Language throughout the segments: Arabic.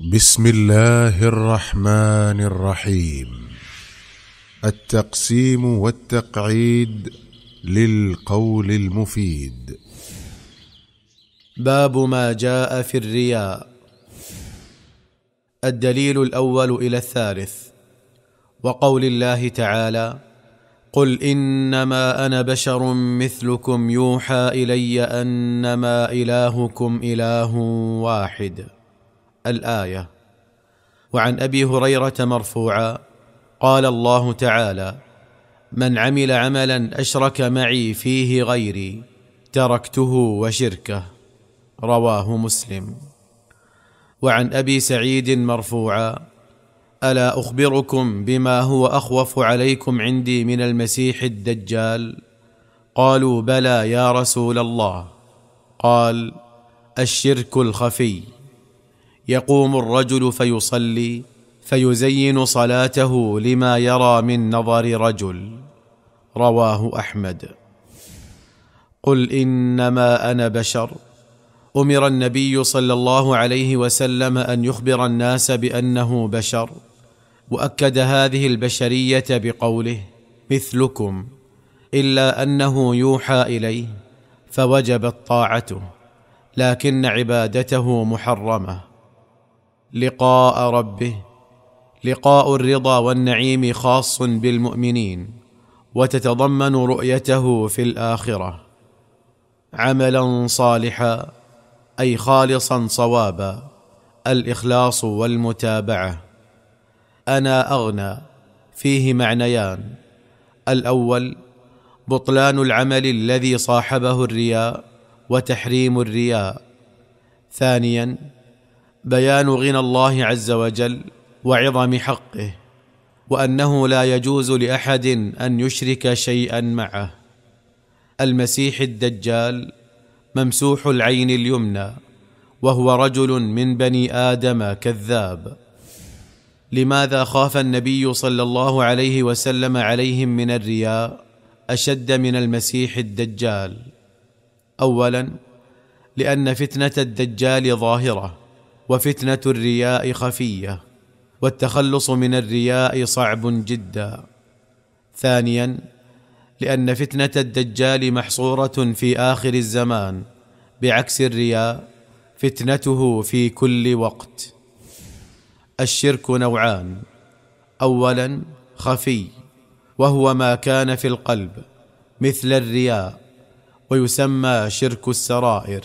بسم الله الرحمن الرحيم التقسيم والتقعيد للقول المفيد باب ما جاء في الرياء الدليل الاول الى الثالث وقول الله تعالى قل انما انا بشر مثلكم يوحى الي انما الهكم اله واحد الايه وعن ابي هريره مرفوعا قال الله تعالى من عمل عملا اشرك معي فيه غيري تركته وشركه رواه مسلم وعن ابي سعيد مرفوعا الا اخبركم بما هو اخوف عليكم عندي من المسيح الدجال قالوا بلى يا رسول الله قال الشرك الخفي يقوم الرجل فيصلي فيزين صلاته لما يرى من نظر رجل رواه احمد قل انما انا بشر امر النبي صلى الله عليه وسلم ان يخبر الناس بانه بشر واكد هذه البشريه بقوله مثلكم الا انه يوحى اليه فوجبت طاعته لكن عبادته محرمه لقاء ربه لقاء الرضا والنعيم خاص بالمؤمنين وتتضمن رؤيته في الاخره عملا صالحا اي خالصا صوابا الاخلاص والمتابعه انا اغنى فيه معنيان الاول بطلان العمل الذي صاحبه الرياء وتحريم الرياء ثانيا بيان غنى الله عز وجل وعظم حقه وانه لا يجوز لاحد ان يشرك شيئا معه المسيح الدجال ممسوح العين اليمنى وهو رجل من بني ادم كذاب لماذا خاف النبي صلى الله عليه وسلم عليهم من الرياء اشد من المسيح الدجال اولا لان فتنه الدجال ظاهره وفتنه الرياء خفيه والتخلص من الرياء صعب جدا ثانيا لان فتنه الدجال محصوره في اخر الزمان بعكس الرياء فتنته في كل وقت الشرك نوعان اولا خفي وهو ما كان في القلب مثل الرياء ويسمى شرك السرائر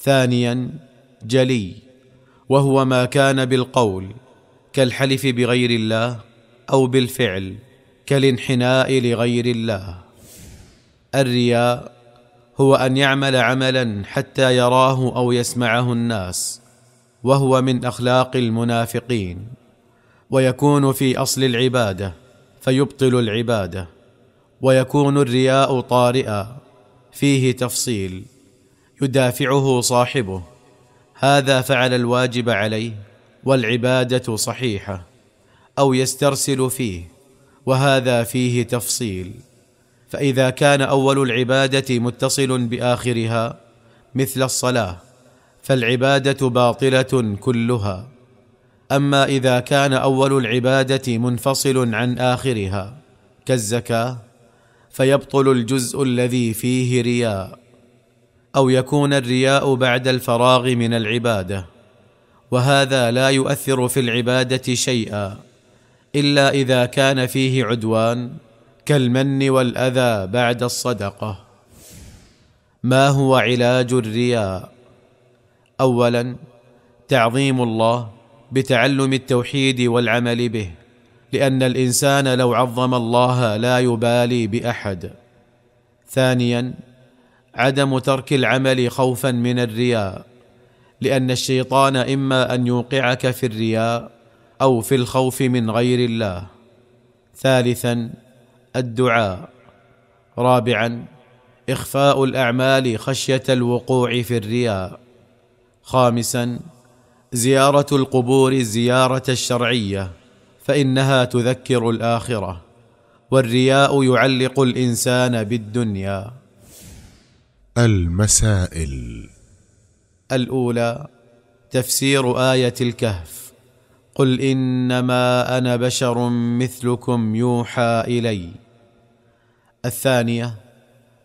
ثانيا جلي وهو ما كان بالقول كالحلف بغير الله او بالفعل كالانحناء لغير الله الرياء هو ان يعمل عملا حتى يراه او يسمعه الناس وهو من اخلاق المنافقين ويكون في اصل العباده فيبطل العباده ويكون الرياء طارئا فيه تفصيل يدافعه صاحبه هذا فعل الواجب عليه والعباده صحيحه او يسترسل فيه وهذا فيه تفصيل فاذا كان اول العباده متصل باخرها مثل الصلاه فالعباده باطله كلها اما اذا كان اول العباده منفصل عن اخرها كالزكاه فيبطل الجزء الذي فيه رياء او يكون الرياء بعد الفراغ من العباده وهذا لا يؤثر في العباده شيئا الا اذا كان فيه عدوان كالمن والاذى بعد الصدقه ما هو علاج الرياء اولا تعظيم الله بتعلم التوحيد والعمل به لان الانسان لو عظم الله لا يبالي باحد ثانيا عدم ترك العمل خوفا من الرياء لان الشيطان اما ان يوقعك في الرياء او في الخوف من غير الله ثالثا الدعاء رابعا اخفاء الاعمال خشيه الوقوع في الرياء خامسا زياره القبور الزياره الشرعيه فانها تذكر الاخره والرياء يعلق الانسان بالدنيا المسائل الاولى تفسير ايه الكهف قل انما انا بشر مثلكم يوحى الي الثانيه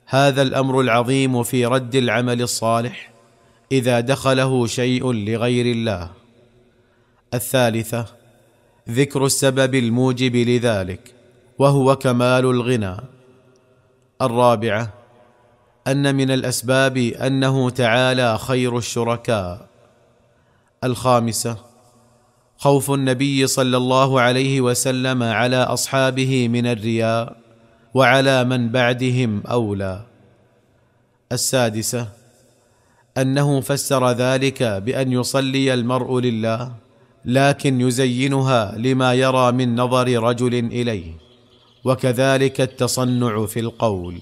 هذا الامر العظيم في رد العمل الصالح اذا دخله شيء لغير الله الثالثه ذكر السبب الموجب لذلك وهو كمال الغنى الرابعه ان من الاسباب انه تعالى خير الشركاء الخامسه خوف النبي صلى الله عليه وسلم على اصحابه من الرياء وعلى من بعدهم اولى السادسه انه فسر ذلك بان يصلي المرء لله لكن يزينها لما يرى من نظر رجل اليه وكذلك التصنع في القول